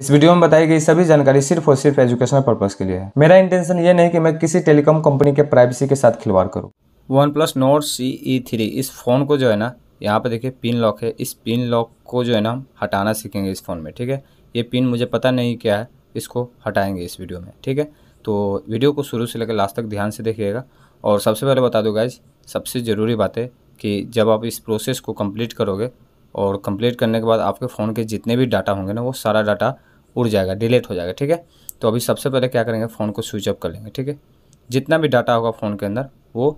इस वीडियो में बताई गई सभी जानकारी सिर्फ और सिर्फ एजुकेशनल पर्पज के लिए है मेरा इंटेंशन ये नहीं कि मैं किसी टेलीकॉम कंपनी के प्राइवेसी के साथ खिलवाड़ करूँ OnePlus Nord C E three इस फ़ोन को जो है ना यहाँ पे देखिए पिन लॉक है इस पिन लॉक को जो है ना हम हटाना सीखेंगे इस फ़ोन में ठीक है ये पिन मुझे पता नहीं क्या है इसको हटाएंगे इस वीडियो में ठीक है तो वीडियो को शुरू से लेकर लास्ट तक ध्यान से देखिएगा और सबसे पहले बता दो गाइज सबसे ज़रूरी बात है कि जब आप इस प्रोसेस को कंप्लीट करोगे और कंप्लीट करने के बाद आपके फ़ोन के जितने भी डाटा होंगे ना वो सारा डाटा उड़ जाएगा डिलीट हो जाएगा ठीक है तो अभी सबसे पहले क्या करेंगे फ़ोन को स्विच ऑफ कर लेंगे ठीक है जितना भी डाटा होगा फ़ोन के अंदर वो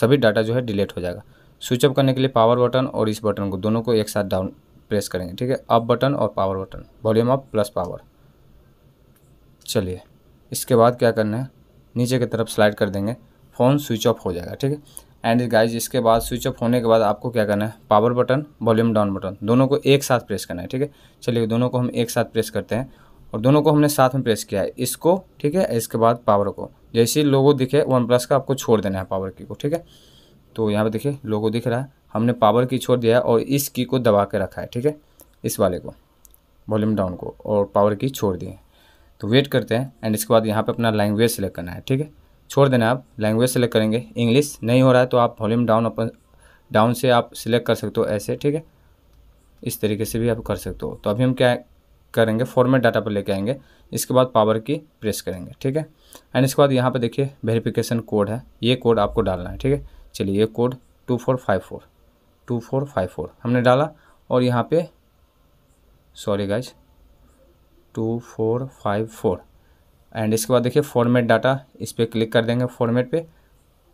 सभी डाटा जो है डिलीट हो जाएगा स्विच ऑफ करने के लिए पावर बटन और इस बटन को दोनों को एक साथ डाउन प्रेस करेंगे ठीक है अप बटन और power button volume up plus power चलिए इसके बाद क्या करना है नीचे की तरफ स्लाइड कर देंगे फ़ोन स्विच ऑफ हो जाएगा ठीक है एंड गाइज इसके बाद स्विच ऑफ होने के बाद आपको क्या करना है power button volume down button दोनों को एक साथ प्रेस करना है ठीक है चलिए दोनों को हम एक साथ प्रेस करते हैं और दोनों को हमने साथ में प्रेस किया है इसको ठीक है इसके बाद पावर को जैसे ही लोगो दिखे वन प्लस का आपको छोड़ देना है पावर की को ठीक है तो यहाँ पर देखिए लोगो दिख रहा है हमने पावर की छोड़ दिया है और इस की को दबा के रखा है ठीक है इस वाले को वॉल्यूम डाउन को और पावर की छोड़ दिए तो वेट करते हैं एंड इसके बाद यहाँ पे अपना लैंग्वेज सेलेक्ट करना है ठीक है छोड़ देना आप लैंग्वेज सेलेक्ट करेंगे इंग्लिश नहीं हो रहा है तो आप वॉल्यूम डाउन अपन डाउन से आप सिलेक्ट कर सकते हो ऐसे ठीक है इस तरीके से भी आप कर सकते हो तो अभी हम क्या करेंगे फॉर्मेट डाटा पर लेके आएंगे इसके बाद पावर की प्रेस करेंगे ठीक है एंड इसके बाद यहाँ पर देखिए वेरिफिकेशन कोड है ये कोड आपको डालना है ठीक है चलिए ये code two four five four two four five four हमने डाला और यहाँ पे sorry guys two four five four and इसके बाद देखिए फॉर्मेट डाटा इस पर क्लिक कर देंगे फॉर्मेट पे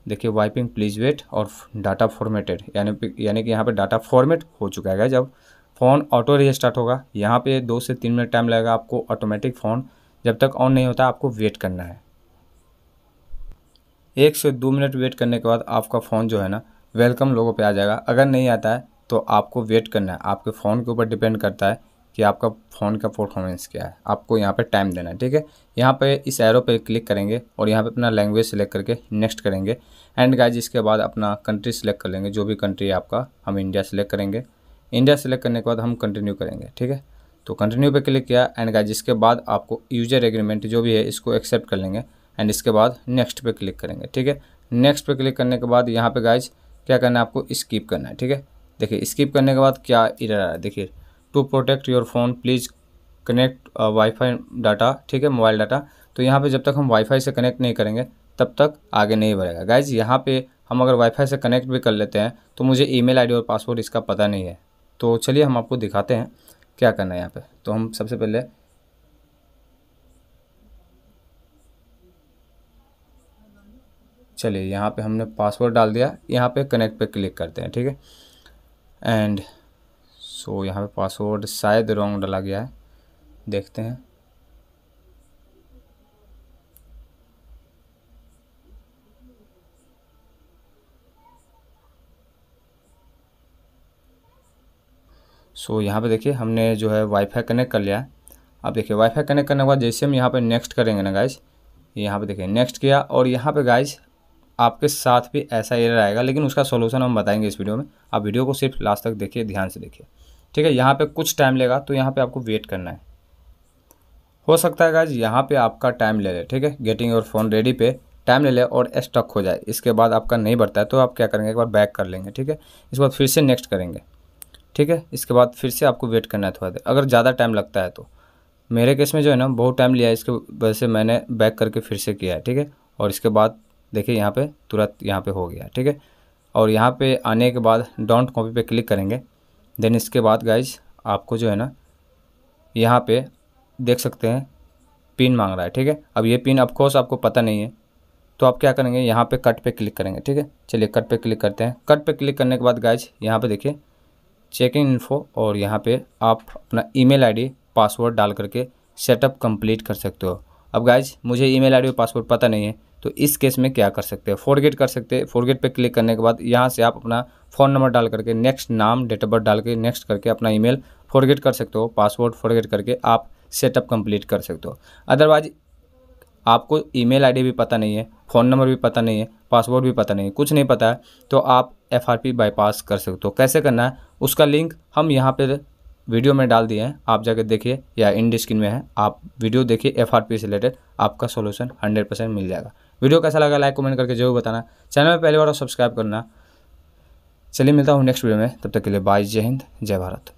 देखिए वाइपिंग प्लीज वेट और डाटा फॉर्मेटेड यानी यानी कि यहाँ पे डाटा फॉर्मेट हो चुका है जब फ़ोन ऑटो रीस्टार्ट होगा यहाँ पे दो से तीन मिनट टाइम लगेगा आपको ऑटोमेटिक फ़ोन जब तक ऑन नहीं होता आपको वेट करना है एक से दो मिनट वेट करने के बाद आपका फ़ोन जो है ना वेलकम लोगों पर आ जाएगा अगर नहीं आता है तो आपको वेट करना है आपके फ़ोन के ऊपर डिपेंड करता है कि आपका फ़ोन का परफॉर्मेंस क्या है आपको यहाँ पे टाइम देना है ठीक है यहाँ पे इस एरो पे क्लिक करेंगे और यहाँ पे अपना लैंग्वेज सेलेक्ट करके नेक्स्ट करेंगे एंड गाइज इसके बाद अपना कंट्री सेलेक्ट कर लेंगे जो भी कंट्री है आपका हम इंडिया सेलेक्ट करेंगे इंडिया सेलेक्ट करने के बाद हम कंटिन्यू करेंगे ठीक है तो कंटिन्यू पे क्लिक किया एंड गाइज इसके बाद आपको यूजर एग्रीमेंट जो भी है इसको एक्सेप्ट कर लेंगे एंड इसके बाद नेक्स्ट पे क्लिक करेंगे ठीक है नेक्स्ट पे क्लिक करने के बाद यहाँ पे गाइज क्या करना है आपको स्किप करना है ठीक है देखिए स्किप करने के बाद क्या इधर आ रहा है देखिए to protect your phone please connect WiFi data ठीक है मोबाइल डाटा तो यहाँ पे जब तक हम वाईफाई से कनेक्ट नहीं करेंगे तब तक आगे नहीं बढ़ेगा गाइज यहाँ पे हम अगर वाईफाई से कनेक्ट भी कर लेते हैं तो मुझे ईमेल आईडी और पासवर्ड इसका पता नहीं है तो चलिए हम आपको दिखाते हैं क्या करना है यहाँ पर तो हम सबसे पहले चलिए यहाँ पे हमने पासवर्ड डाल दिया यहाँ पे कनेक्ट पे क्लिक करते हैं ठीक है एंड सो यहाँ पे पासवर्ड शायद रॉन्ग डाला गया है देखते हैं सो so, यहाँ पे देखिए हमने जो है वाईफाई कनेक्ट कर लिया अब देखिए वाईफाई कनेक्ट करने के बाद जैसे हम यहाँ पे नेक्स्ट करेंगे ना गाइज यहाँ पे देखिए नेक्स्ट किया और यहाँ पे गाइज आपके साथ भी ऐसा एरर आएगा लेकिन उसका सोल्यूशन हम बताएंगे इस वीडियो में आप वीडियो को सिर्फ लास्ट तक देखिए ध्यान से देखिए ठीक है यहाँ पे कुछ टाइम लेगा तो यहाँ पे आपको वेट करना है हो सकता है गाइज यहाँ पे आपका टाइम ले ले ठीक है गेटिंग योर फोन रेडी पे टाइम ले ले और स्टक हो जाए इसके बाद आपका नहीं बढ़ता है तो आप क्या करेंगे एक बार बैक कर लेंगे ठीक है इसके बाद फिर से नेक्स्ट करेंगे ठीक है इसके बाद फिर से आपको वेट करना है थोड़ा देर अगर ज़्यादा टाइम लगता है तो मेरे केस में जो है ना बहुत टाइम लिया है इसके वजह से मैंने बैक करके फिर से किया है ठीक है और इसके बाद देखिए यहाँ पे तुरंत यहाँ पे हो गया ठीक है और यहाँ पे आने के बाद डॉन्ट कॉपी पे क्लिक करेंगे देन इसके बाद गाइज आपको जो है ना यहाँ पे देख सकते हैं पिन मांग रहा है ठीक है अब ये पिन अफकोर्स आपको पता नहीं है तो आप क्या करेंगे यहाँ पे कट पे क्लिक करेंगे ठीक है चलिए कट पे क्लिक करते हैं कट पे क्लिक करने के बाद गाइज यहाँ पे देखिए चेक इन इन्फो और यहाँ पे आप अपना ईमेल आईडी पासवर्ड डाल करके सेटअप कंप्लीट कर सकते हो अब गाइज मुझे ईमेल आईडी और पासवर्ड पता नहीं है तो इस केस में क्या कर सकते हैं फॉरगेट कर सकते हैं फॉरगेट पे क्लिक करने के बाद यहाँ से आप अपना फ़ोन नंबर डाल करके नेक्स्ट नाम डेट ऑफ बर्थ डाल के नेक्स्ट करके अपना ईमेल फॉरगेट कर सकते हो पासवर्ड फॉरगेट करके आप सेटअप कंप्लीट कर सकते हो अदरवाइज आपको ईमेल आईडी भी पता नहीं है फ़ोन नंबर भी पता नहीं है पासवर्ड भी पता नहीं है कुछ नहीं पता है तो आप पी बाईपास कर सकते हो कैसे करना है उसका लिंक हम यहाँ पर वीडियो में डाल दिए हैं आप जाके देखिए या इन डिस्क्रीन में है आप वीडियो देखिए पी से रिलेटेड आपका सोल्यूशन हंड्रेड परसेंट मिल जाएगा वीडियो कैसा लगा लाइक कमेंट करके जरूर बताना चैनल में पहली बार और तो सब्सक्राइब करना चलिए मिलता हूँ नेक्स्ट वीडियो में तब तक के लिए बाय जय हिंद जय भारत